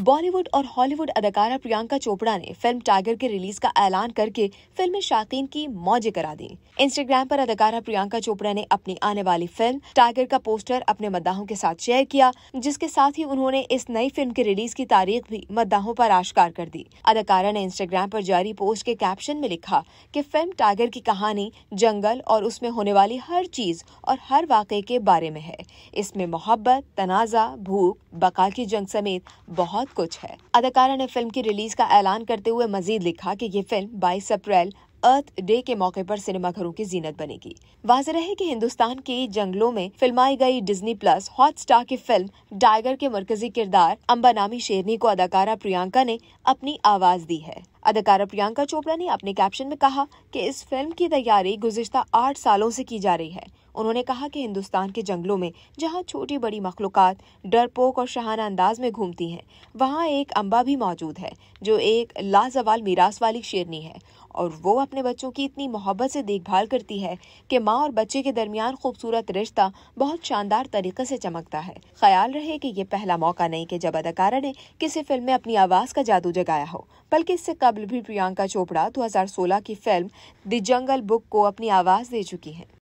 बॉलीवुड और हॉलीवुड अदाकारा प्रियंका चोपड़ा ने फिल्म टाइगर के रिलीज का ऐलान करके फिल्म शाकिन की मौजे करा दी इंस्टाग्राम पर अदाकारा प्रियंका चोपड़ा ने अपनी आने वाली फिल्म टाइगर का पोस्टर अपने मद्दाहों के साथ शेयर किया जिसके साथ ही उन्होंने इस नई फिल्म के रिलीज की तारीख भी मद्दाहों पर आश्कार कर दी अदाकारा ने इंस्टाग्राम पर जारी पोस्ट के कैप्शन में लिखा कि फिल्म टाइगर की कहानी जंगल और उसमें होने वाली हर चीज और हर वाकई के बारे में है इसमें मोहब्बत तनाजा भूख बका की जंग समेत बहुत बहुत कुछ है अदाकारा ने फिल्म की रिलीज का ऐलान करते हुए मजीद लिखा कि ये फिल्म 22 अप्रैल अर्थ डे के मौके पर सिनेमाघरों की जीनत बनेगी वाज रहे कि हिंदुस्तान के जंगलों में फिल्माई गई डिज्नी प्लस हॉट स्टार की फिल्म टाइगर के मरकजी किरदार अम्बा नामी शेरनी को अदाकारा प्रियंका ने अपनी आवाज दी है अदाकारा प्रियंका चोपड़ा ने अपने कैप्शन में कहा कि इस फिल्म की तैयारी गुजश्ता आठ सालों से की जा रही है उन्होंने कहा कि हिंदुस्तान के जंगलों में जहाँ छोटी बड़ी मखलूक़ात डरपोक और शहाना अंदाज में घूमती हैं वहाँ एक अम्बा भी मौजूद है जो एक लाजवाल मीरास वाली शेरनी है और वो अपने बच्चों की इतनी मोहब्बत से देखभाल करती है कि माँ और बच्चे के दरमियान खूबसूरत रिश्ता बहुत शानदार तरीके से चमकता है ख्याल रहे कि ये पहला मौका नहीं कि जब अदाकारा ने किसी फिल्म में अपनी आवाज़ का जादू जगाया हो बल्कि इससे कबल भी प्रियंका चोपड़ा 2016 की फिल्म द जंगल बुक को अपनी आवाज़ दे चुकी है